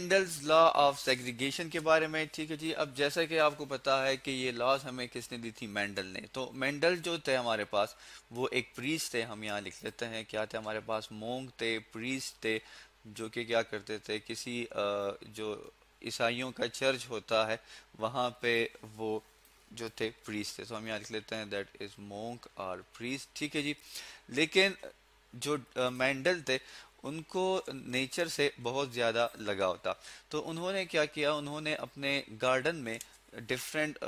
kindles law of segregation के बारे में ठीक है जी अब जैसा कि आपको पता है कि ये लॉज हमें किसने दी थी मैंडल ने तो मैंडल जो थे हमारे पास वो एक प्रीस थे हम यहाँ लिख लेते हैं क्या थे हमारे पास मोंग थे प्रीस थे जो कि क्या करते थे किसी जो ईसाइयों का चर्च होता है वहाँ पे वो जो थे प्रीस थे तो हम यहाँ लिख लेते हैं दैट इज़ मोंग और प्रीस ठीक है जी लेकिन जो मैंडल थे उनको नेचर से बहुत ज़्यादा लगाव था तो उन्होंने क्या किया उन्होंने अपने गार्डन में डिफरेंट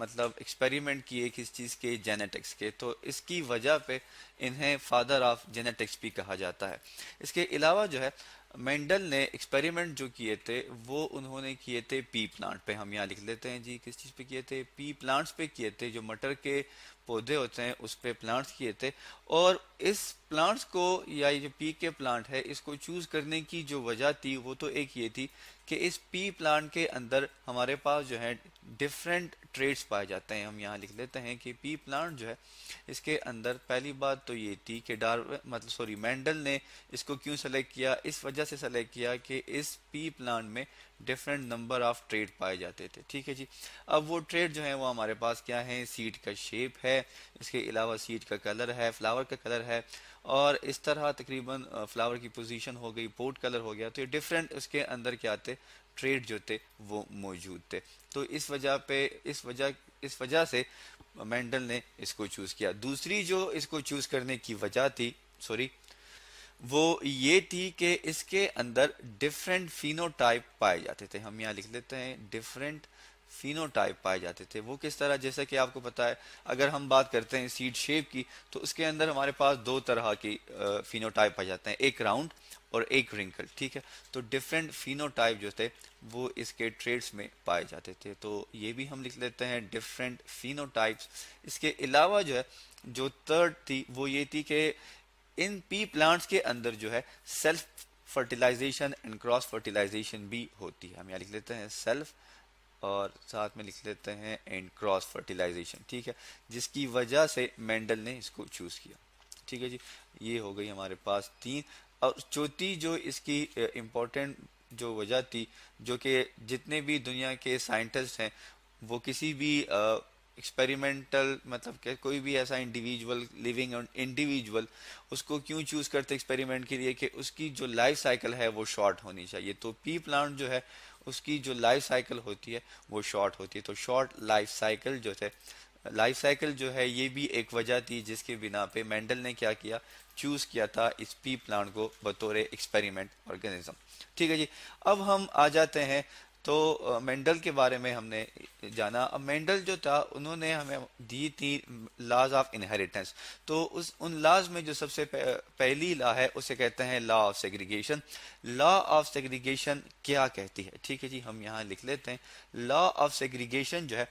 मतलब एक्सपेरिमेंट किए किस चीज़ के जेनेटिक्स के तो इसकी वजह पे इन्हें फादर ऑफ जेनेटिक्स भी कहा जाता है इसके अलावा जो है मेंडल ने एक्सपेरिमेंट जो किए थे वो उन्होंने किए थे पी प्लांट पे हम यहाँ लिख लेते हैं जी किस चीज़ पे किए थे पी प्लांट्स पे किए थे जो मटर के पौधे होते हैं उस पर प्लांट्स किए थे और इस प्लांट्स को या ये जो पी के प्लांट है इसको चूज करने की जो वजह थी वो तो एक ये थी कि इस पी प्लांट के अंदर हमारे पास जो है डिफरेंट ट्रेड्स पाए जाते हैं हम यहाँ लिख लेते हैं कि पी प्लांट जो है इसके अंदर पहली बात तो ये थी कि डार मतलब सॉरी मैंडल ने इसको क्यों सेलेक्ट किया इस वजह से सेलेक्ट किया कि इस पी प्लांट में डिफरेंट नंबर ऑफ ट्रेड पाए जाते थे ठीक है जी अब वो ट्रेड जो है वो हमारे पास क्या है सीड का शेप है इसके अलावा सीड का कलर है फ्लावर का कलर है और इस तरह तकरीबन फ्लावर की पोजीशन हो गई पोर्ट कलर हो गया तो ये डिफरेंट उसके अंदर क्या थे ट्रेड जो थे वो मौजूद थे तो इस वजह पे इस वजह इस वजह से मेंडल ने इसको चूज़ किया दूसरी जो इसको चूज़ करने की वजह थी सॉरी वो ये थी कि इसके अंदर डिफरेंट फिनोटाइप पाए जाते थे हम यहाँ लिख लेते हैं डिफरेंट फिनोटाइप पाए जाते थे वो किस तरह जैसा कि आपको पता है अगर हम बात करते हैं सीड शेप की तो उसके अंदर हमारे पास दो तरह की फिनोटाइप पाए जाते हैं एक राउंड और एक रिंकल ठीक है तो डिफरेंट फिनोटाइप जो थे वो इसके ट्रेड्स में पाए जाते थे तो ये भी हम लिख लेते हैं डिफरेंट फिनोटाइप्स इसके अलावा जो है जो थर्ड थी वो ये थी कि इन पी प्लांट्स के अंदर जो है self fertilization and cross fertilization भी होती है हम यहाँ लिख लेते हैं सेल्फ और साथ में लिख लेते हैं एंड क्रॉस फर्टिलाइजेशन ठीक है जिसकी वजह से मेंडल ने इसको चूज़ किया ठीक है जी ये हो गई हमारे पास तीन और चौथी जो इसकी इम्पोर्टेंट जो वजह थी जो कि जितने भी दुनिया के साइंटिस्ट हैं वो किसी भी एक्सपेरिमेंटल मतलब के कोई भी ऐसा इंडिविजुअल लिविंग इंडिविजुअल उसको क्यों चूज करते एक्सपेरिमेंट के लिए कि उसकी जो लाइफ साइकिल है वो शॉर्ट होनी चाहिए तो पी प्लांट जो है उसकी जो लाइफ साइकिल होती है वो शॉर्ट होती है तो शॉर्ट लाइफ साइकिल जो है लाइफ साइकिल जो है ये भी एक वजह थी जिसके बिना पे मेंडल ने क्या किया चूज़ किया था इस पी प्लांट को बतौर एक्सपेरिमेंट ऑर्गेनिज्म ठीक है जी अब हम आ जाते हैं तो मेंडल के बारे में हमने जाना अब मेंडल जो था उन्होंने हमें दी थी लाज ऑफ इनहेरिटेंस तो उस उन लाज में जो सबसे पहली लॉ है उसे कहते हैं law of segregation law of segregation क्या कहती है ठीक है जी हम यहाँ लिख लेते हैं लॉ ऑफ सेग्रीगेशन जो है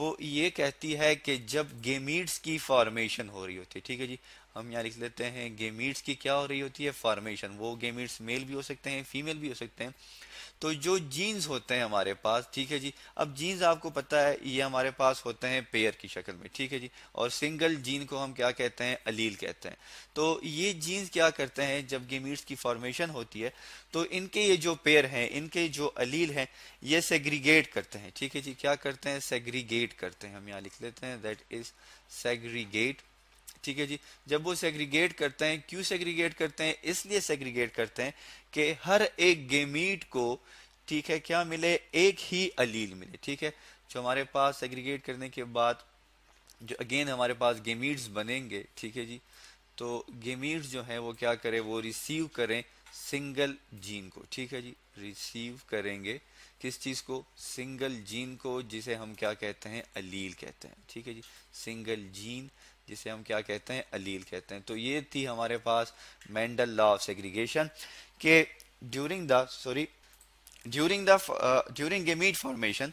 वो ये कहती है कि जब गेमीड्स की फॉर्मेशन हो रही होती है ठीक है जी हम यहाँ लिख लेते हैं गेमीट्स की क्या हो रही होती है फॉर्मेशन वो गेमीट्स मेल भी हो सकते हैं फीमेल भी हो सकते हैं तो जो जीन्स होते हैं हमारे पास ठीक है जी अब जीन्स आपको पता है ये हमारे पास होते हैं पेयर की शक्ल में ठीक है जी और सिंगल जीन को हम क्या कहते हैं अलील कहते हैं तो ये जीन्स क्या करते हैं जब गेमीट्स की फॉर्मेशन होती है तो इनके ये जो पेयर हैं इनके जो अलील हैं ये सेग्रीगेट करते हैं ठीक है जी क्या करते हैं सेग्रीगेट करते हैं हम यहाँ लिख लेते हैं दैट इज सेग्रीगेट ठीक है जी जब वो सेग्रीगेट करते हैं क्यों सेग्रीगेट करते हैं इसलिए सेग्रीगेट करते हैं कि हर एक गेमीट को ठीक है क्या मिले एक ही अलील मिले ठीक है जो हमारे पास सेग्रीगेट करने के बाद जो अगेन हमारे पास गेमीट्स बनेंगे ठीक है जी तो गेमीट्स जो हैं वो क्या करें वो रिसीव करें सिंगल जीन को ठीक है जी रिसीव करेंगे किस चीज़ को सिंगल जीन को जिसे हम क्या कहते हैं अलील कहते हैं ठीक है जी सिंगल जीन जिसे हम क्या कहते हैं अलील कहते हैं तो ये थी हमारे पास मेंडल लॉ ऑफ सेग्रीगेशन के during the sorry during the during gamete formation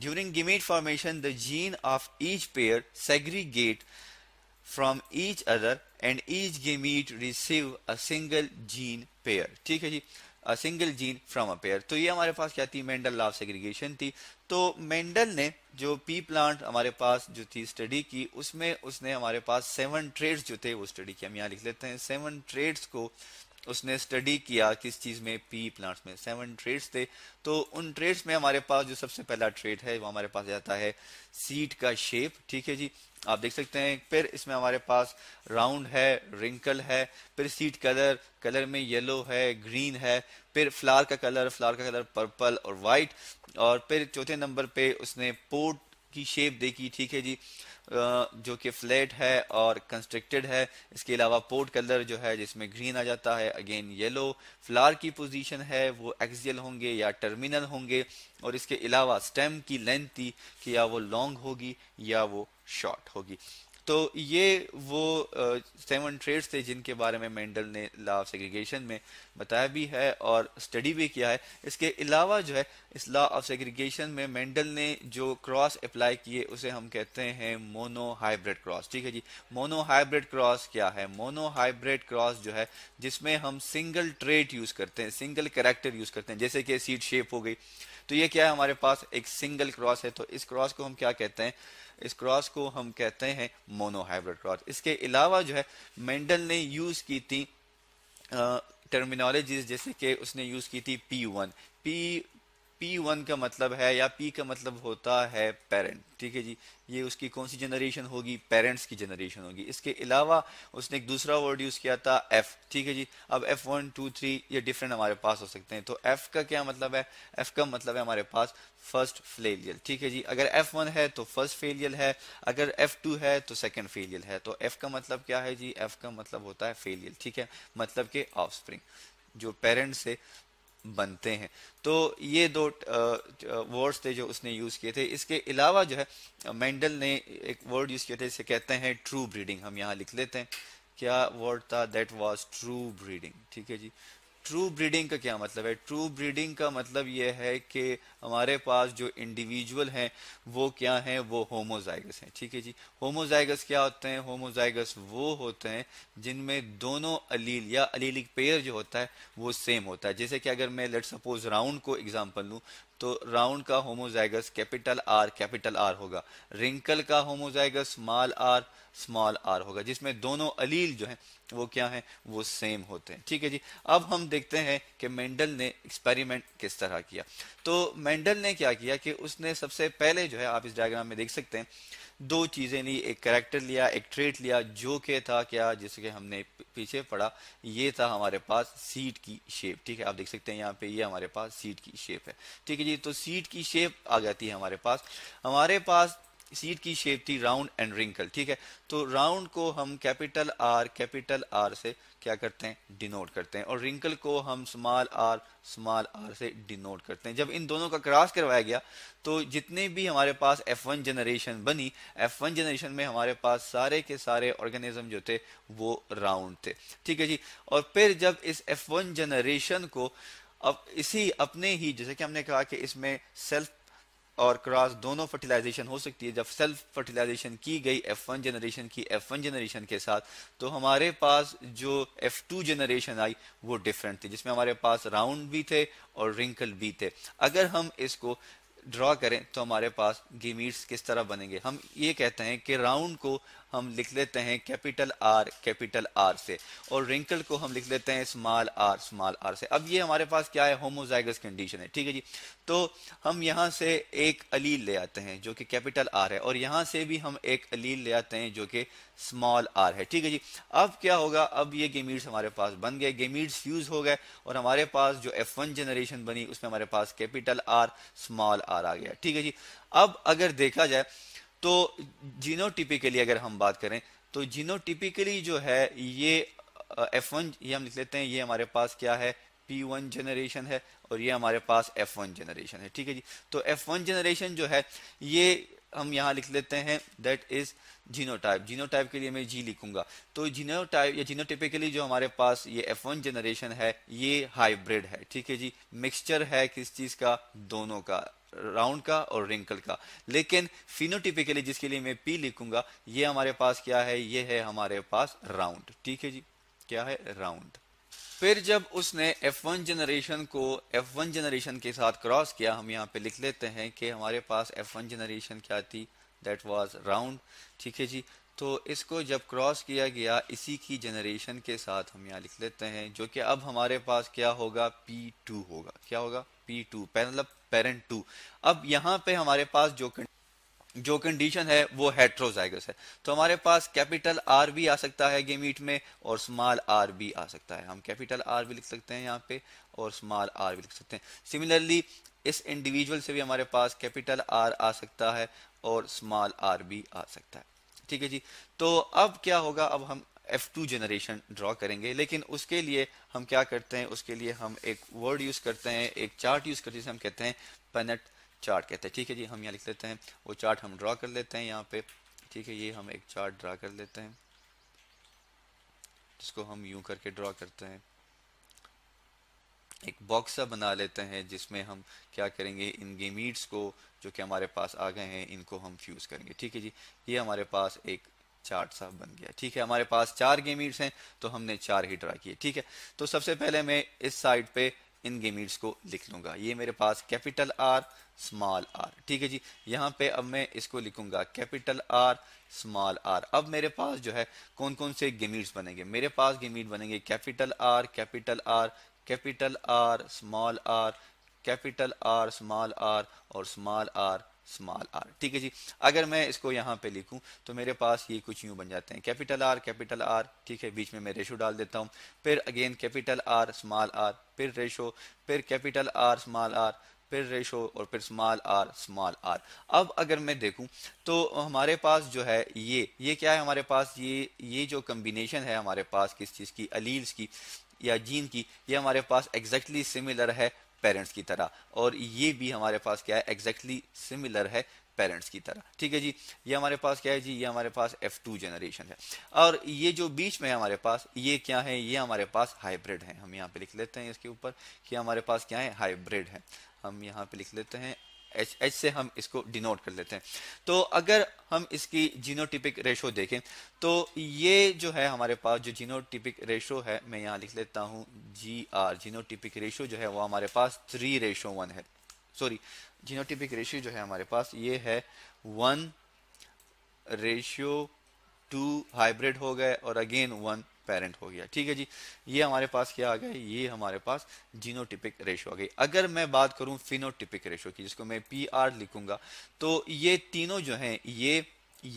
during gamete formation the gene of each pair segregate from each other and each gamete receive a single gene pair ठीक है जी single gene from a pair तो ये हमारे पास क्या थी Mendel लाव segregation थी तो मेंडल ने जो पी प्लांट हमारे पास जो थी स्टडी की उसमें उसने हमारे पास सेवन ट्रेड्स जो थे वो स्टडी किया हम यहाँ लिख लेते हैं सेवन ट्रेड्स को उसने स्टडी किया किस चीज़ में पी प्लांट्स में सेवन ट्रेड्स थे तो उन ट्रेड्स में हमारे पास जो सबसे पहला ट्रेड है वो हमारे पास जाता है सीट का शेप ठीक है जी आप देख सकते हैं फिर इसमें हमारे पास राउंड है रिंकल है फिर सीट कलर कलर में येलो है ग्रीन है फिर फ्लावर का कलर फ्लावर का कलर पर्पल और वाइट और फिर चौथे नंबर पे उसने पोर्ट की शेप देखी ठीक है जी जो कि फ्लैट है और कंस्ट्रक्टेड है इसके अलावा पोर्ट कलर जो है जिसमें ग्रीन आ जाता है अगेन येलो फ्लावर की पोजीशन है वो एक्सियल होंगे या टर्मिनल होंगे और इसके अलावा स्टेम की लेंथ थी कि या वो लॉन्ग होगी या वो शॉर्ट होगी तो ये वो सेवन ट्रेड्स थे जिनके बारे में मेंडल ने लॉ ऑफ सेग्रीगेशन में बताया भी है और स्टडी भी किया है इसके अलावा जो है इस लॉ ऑफ सेग्रीगेशन में मेंडल ने जो क्रॉस अप्लाई किए उसे हम कहते हैं मोनो हाइब्रिड क्रॉस ठीक है जी मोनो हाइब्रिड क्रॉस क्या है मोनो हाइब्रिड क्रॉस जो है जिसमें हम सिंगल ट्रेड यूज करते हैं सिंगल करेक्टर यूज करते हैं जैसे कि सीट शेप हो गई तो ये क्या है हमारे पास एक सिंगल क्रॉस है तो इस क्रॉस को हम क्या कहते हैं इस क्रॉस को हम कहते हैं मोनोहाइब्रिड क्रॉस इसके अलावा जो है मेंडल ने यूज की थी टर्मिनोलॉजीज जैसे कि उसने यूज की थी पी वन पी P1 का मतलब है या P का मतलब होता है पेरेंट ठीक है जी ये उसकी कौन सी जनरेशन होगी पेरेंट्स की जनरेशन होगी इसके अलावा उसने एक दूसरा वर्ड यूज़ किया था F ठीक है जी अब एफ वन टू थ्री ये डिफरेंट हमारे पास हो सकते हैं तो F का क्या मतलब है F का मतलब है हमारे पास फर्स्ट फेलियल ठीक है जी अगर F1 है तो फर्स्ट फेलियल है अगर F2 है तो सेकेंड फेलियल है तो F का मतलब क्या है जी F का मतलब होता है फेलियल ठीक है मतलब के ऑफ जो पेरेंट्स से बनते हैं तो ये दो वर्ड्स थे जो उसने यूज किए थे इसके अलावा जो है मेंडल ने एक वर्ड यूज किए थे इसे कहते हैं ट्रू ब्रीडिंग हम यहाँ लिख लेते हैं क्या वर्ड था दैट वाज ट्रू ब्रीडिंग ठीक है जी ट्रू ब्रीडिंग का क्या मतलब है ट्रू ब्रीडिंग का मतलब यह है कि हमारे पास जो इंडिविजुअल हैं वो क्या हैं वो होमोजाइगस हैं ठीक है जी होमोजाइगस क्या होते हैं होमोजाइगस वो होते हैं जिनमें दोनों अलील या अलीलिक पेयर जो होता है वो सेम होता है जैसे कि अगर मैं लेट सपोज राउंड को एग्जाम्पल लूँ तो राउंड का homozygous capital R capital R होगा रिंकल का homozygous small r small r होगा जिसमें दोनों अलील जो हैं वो क्या हैं वो सेम होते हैं ठीक है जी अब हम देखते हैं कि मेंडल ने एक्सपेरिमेंट किस तरह किया तो मेंडल ने क्या किया कि उसने सबसे पहले जो है आप इस डायग्राम में देख सकते हैं दो चीज़ें ली एक करेक्टर लिया एक ट्रेट लिया जो के था क्या जिसके हमने पीछे पढ़ा ये था हमारे पास सीट की शेप ठीक है आप देख सकते हैं यहाँ पे ये हमारे पास सीट की शेप है ठीक है जी तो सीट की शेप आ जाती है हमारे पास हमारे पास सीट की शेप थी राउंड एंड रिंकल ठीक है तो राउंड को हम कैपिटल आर कैपिटल आर से क्या करते हैं डिनोट करते हैं और रिंकल को हम स्मॉल आर स्मॉल आर से डिनोट करते हैं जब इन दोनों का क्रॉस करवाया गया तो जितने भी हमारे पास एफ वन जनरेशन बनी एफ वन जनरेशन में हमारे पास सारे के सारे ऑर्गेनिज्म जो थे वो राउंड थे ठीक है जी और फिर जब इस एफ वन जनरेशन को अब इसी अपने ही जैसे कि हमने कहा कि इसमें सेल्फ और क्रॉस दोनों फर्टिलाइजेशन हो सकती है जब सेल्फ फर्टिलाइजेशन की गई वन जनरेशन की वन जनरेशन के साथ तो हमारे पास जो एफ टू जनरेशन आई वो डिफरेंट थी जिसमें हमारे पास राउंड भी थे और रिंकल भी थे अगर हम इसको ड्रॉ करें तो हमारे पास गिमीट्स किस तरह बनेंगे हम ये कहते हैं कि राउंड को हम लिख लेते हैं कैपिटल आर कैपिटल आर से और रिंकल को हम लिख लेते हैं स्मॉल आर स्मॉल आर से अब ये हमारे पास क्या है होमोजाइगस कंडीशन है ठीक है जी तो हम यहाँ से एक अलील ले आते हैं जो कि कैपिटल आर है और यहाँ से भी हम एक अलील ले आते हैं जो कि स्मॉल आर है ठीक है जी अब क्या होगा अब ये गेमीड्स हमारे पास बन गए गेमीड्स फ्यूज हो गए और हमारे पास जो एफ वन जनरेशन बनी उसमें हमारे पास कैपिटल आर स्मॉल आर आ गया ठीक है जी अब अगर देखा जाए तो जीनोटिपिकली अगर हम बात करें तो जीनोटिपिकली जो है ये एफ वन ये हम लिख लेते हैं ये हमारे पास क्या है पी वन जनरेशन है और ये हमारे पास एफ वन जनरेशन है ठीक है जी तो एफ वन जनरेशन जो है ये हम यहाँ लिख लेते हैं दैट इज जीनोटाइप जीनोटाइप के लिए मैं जी लिखूंगा तो जीनोटाइप या जीनोटिपिकली जो हमारे पास ये एफ वन जनरेशन है ये हाइब्रिड है ठीक है जी मिक्सचर है किस चीज का दोनों का राउंड का और रिंकल का लेकिन फिनोटिपिकली जिसके लिए मैं पी लिखूंगा ये हमारे पास क्या है ये है हमारे पास राउंड ठीक है जी क्या है राउंड फिर जब उसने F1 जनरेशन को F1 जनरेशन के साथ क्रॉस किया हम यहाँ पे लिख लेते हैं कि हमारे पास F1 जनरेशन क्या थी दैट वाज राउंड ठीक है जी तो इसको जब क्रॉस किया गया इसी की जनरेशन के साथ हम यहाँ लिख लेते हैं जो कि अब हमारे पास क्या होगा P2 होगा क्या होगा P2 टू मतलब पेरेंट टू अब यहां पे हमारे पास जो जो कंडीशन है वो हेट्रोजाइगस है तो हमारे पास कैपिटल आर भी आ सकता है गेमीट में और स्मॉल आर भी आ सकता है हम कैपिटल आर भी लिख सकते हैं यहाँ पे और स्मॉल आर भी लिख सकते हैं सिमिलरली इस इंडिविजुअल से भी हमारे पास कैपिटल आर आ सकता है और स्मॉल आर भी आ सकता है ठीक है जी तो अब क्या होगा अब हम एफ टू जनरेशन ड्रॉ करेंगे लेकिन उसके लिए हम क्या करते हैं उसके लिए हम एक वर्ड यूज़ करते हैं एक चार्ट यूज़ करते हैं जिसे हम कहते हैं पेनट चार्ट कहते हैं ठीक है जी हम यहाँ लिख लेते हैं वो चार्ट हम ड्रा कर लेते हैं यहाँ पे ठीक है ये हम एक चार्ट ड्रा कर लेते हैं जिसको हम यूं करके ड्रा करते हैं एक बॉक्स सा बना लेते हैं जिसमें हम क्या करेंगे इन गेमीट्स को जो कि हमारे पास आ गए हैं इनको हम फ्यूज़ करेंगे ठीक है जी ये हमारे पास एक चार्ट साहब बन गया ठीक है हमारे पास चार गेमीट्स हैं तो हमने चार ही ड्रा किए ठीक है तो सबसे पहले मैं इस साइड पे इन गेमीट्स को लिख लूंगा ये मेरे पास कैपिटल आर स्मॉल आर ठीक है जी यहाँ पे अब मैं इसको लिखूंगा कैपिटल आर स्मॉल आर अब मेरे पास जो है कौन कौन से गेमीट्स बनेंगे मेरे पास गेमीट बनेंगे capital R capital R capital R small r capital R small r और स्मॉल आर स्मॉल आर ठीक है जी अगर मैं इसको यहाँ पे लिखूँ तो मेरे पास ये कुछ यूँ बन जाते हैं कैपिटल आर कैपिटल आर ठीक है बीच में मैं रेशो डाल देता हूँ फिर again capital R small r फिर रेशो फिर कैपिटल आर स्मॉल आर फिर रेशो और फिर स्मॉल आर स्मॉल आर अब अगर मैं देखूं तो हमारे पास जो है ये ये क्या है हमारे पास ये ये जो कम्बिनेशन है हमारे पास किस चीज़ की अलील्स की या जीन की ये हमारे पास एग्जैक्टली exactly सिमिलर है पेरेंट्स की तरह और ये भी हमारे पास क्या है एग्जैक्टली सिमिलर है पेरेंट्स की तरह ठीक है जी ये हमारे पास क्या है जी ये हमारे पास F2 जनरेशन है और ये जो बीच में हमारे पास ये क्या है ये हमारे पास हाइब्रिड है हम यहाँ पे लिख लेते हैं इसके ऊपर कि हमारे पास क्या है हाइब्रिड है हम यहाँ पे लिख लेते हैं एच एच से हम इसको डिनोट कर लेते हैं तो अगर हम इसकी जीनोटिपिक रेशो देखें तो ये जो है हमारे पास जो जीनोटिपिक रेशो है मैं यहाँ लिख लेता हूँ जी आर जीनोटिपिक रेशो जो है वो हमारे पास थ्री रेशो वन है सॉरी जीनोटिपिक रेशियो जो है हमारे पास ये है वन रेशियो टू हाइब्रिड हो गए और अगेन वन पेरेंट हो गया ठीक है जी ये हमारे पास क्या आ गया ये हमारे पास जीनोटिपिक रेशो आ गई अगर मैं बात करूं फिनोटिपिक रेशो की जिसको मैं पी आर लिखूंगा तो ये तीनों जो हैं ये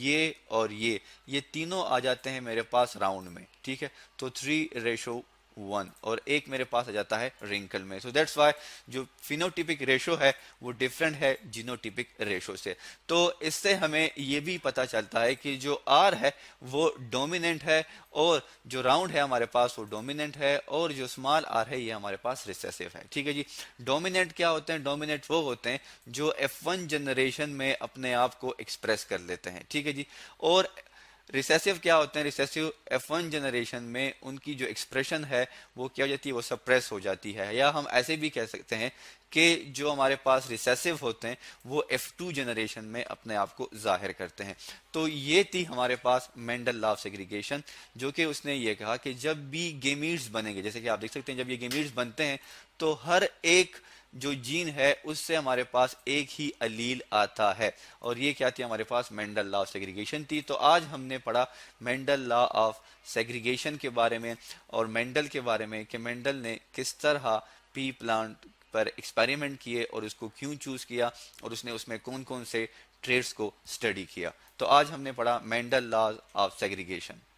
ये और ये ये तीनों आ जाते हैं मेरे पास राउंड में ठीक है तो थ्री रेशो वन और एक मेरे पास आ जाता है रिंकल में सो दैट्स वाई जो फिनोटिपिक रेशो है वो डिफरेंट है जिनोटिपिक रेशो से तो इससे हमें ये भी पता चलता है कि जो आर है वो डोमिनेंट है और जो राउंड है हमारे पास वो डोमिनेंट है और जो स्मॉल आर है ये हमारे पास रिसेसिव है ठीक है जी डोमिनेंट क्या होते हैं डोमिनेंट वो होते हैं जो एफ वन जनरेशन में अपने आप को एक्सप्रेस कर लेते हैं ठीक है जी और रिसेसिव क्या होते हैं रिसेसिव एफ वन जनरेशन में उनकी जो एक्सप्रेशन है वो क्या हो जाती है वो सप्रेस हो जाती है या हम ऐसे भी कह सकते हैं कि जो हमारे पास रिसेसिव होते हैं वो एफ टू जनरेशन में अपने आप को जाहिर करते हैं तो ये थी हमारे पास मेंडल लॉ ऑफ सेग्रीगेशन जो कि उसने ये कहा कि जब भी गेमीर्स बनेंगे जैसे कि आप देख सकते हैं जब ये गेमीट्स बनते हैं तो हर एक जो जीन है उससे हमारे पास एक ही अलील आता है और ये क्या थी हमारे पास मेंडल लॉ ऑफ सेग्रीगेशन थी तो आज हमने पढ़ा मेंडल लॉ ऑफ सेग्रीगेशन के बारे में और मेंडल के बारे में कि मेंडल ने किस तरह पी प्लांट पर एक्सपेरिमेंट किए और उसको क्यों चूज किया और उसने उसमें कौन कौन से ट्रेड्स को स्टडी किया तो आज हमने पढ़ा मेंडल लॉ ऑफ सेग्रीगेशन